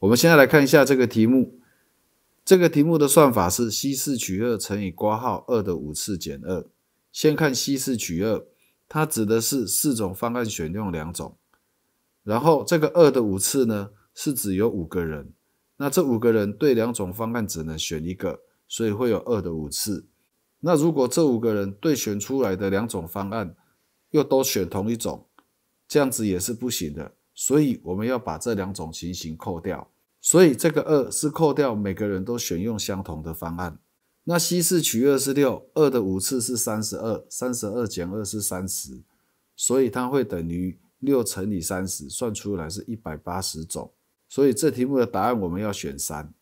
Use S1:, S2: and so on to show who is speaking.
S1: 我们现在来看一下这个题目，这个题目的算法是 C 四取二乘以括号二的五次减二。先看 C 四取二，它指的是四种方案选用两种，然后这个二的五次呢是指有五个人，那这五个人对两种方案只能选一个，所以会有二的五次。那如果这五个人对选出来的两种方案又都选同一种，这样子也是不行的。所以我们要把这两种情形扣掉，所以这个二是扣掉每个人都选用相同的方案。那七次取二是六，二的五次是三十二，三十二减二是三十，所以它会等于六乘以三十，算出来是一百八十种。所以这题目的答案我们要选三。